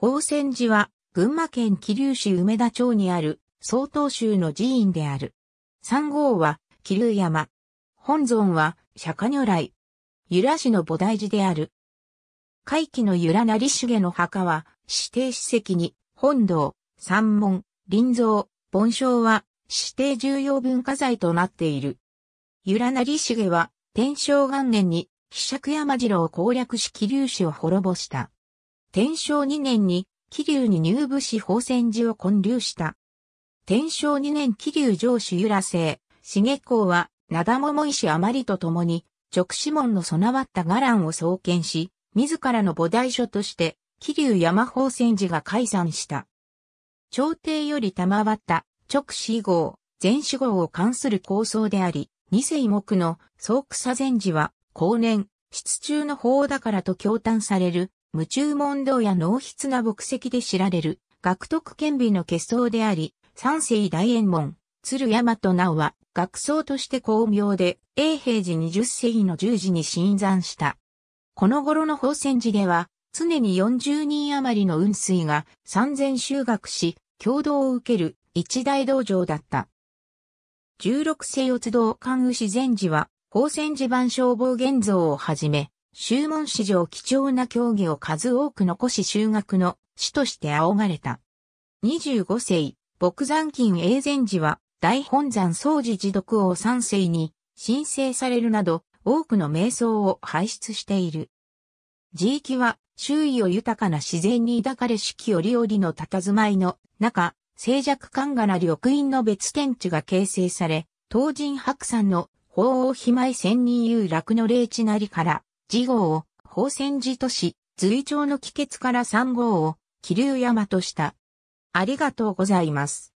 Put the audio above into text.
宝泉寺は、群馬県桐生市梅田町にある、曹洞宗の寺院である。三号は、桐生山。本尊は、釈迦如来。由良市の菩提寺である。回期の由良成重の墓は、指定史跡に、本堂、三門、林蔵、盆章は、指定重要文化財となっている。由良成重は、天正元年に、飛釈山城を攻略し桐生市を滅ぼした。天正2年に、桐生に入部し宝泉寺を建立した。天正2年桐生上主由良生、重公は、灘桃石余りと共に、直子門の備わった伽藍を創建し、自らの菩提所として、桐生山宝泉寺が解散した。朝廷より賜った直子号、全子号を関する構想であり、二世目の総草禅寺は、後年、室中の法だからと共嘆される無中問道や濃筆な墨跡で知られる、学徳兼備の結僧であり、三世大円門、鶴山と直は、学僧として巧妙で、永平寺二十世紀の十字に新山した。この頃の宝泉寺では、常に40人余りの雲水が三千修学し、共同を受ける一大道場だった。16世四道関羽自然寺は、宝泉寺版消防現像をはじめ、修門史上貴重な競技を数多く残し修学の師として仰がれた。25世、木山金永禅寺は大本山総寺寺独王三世に申請されるなど多くの瞑想を輩出している。地域は周囲を豊かな自然に抱かれ四季折々の佇まいの中、静寂感がな緑院の別天地が形成され、東人白山の法王姫前仙人遊楽の霊地なりから、次号を宝泉寺とし、随町の帰結から3号を気流山とした。ありがとうございます。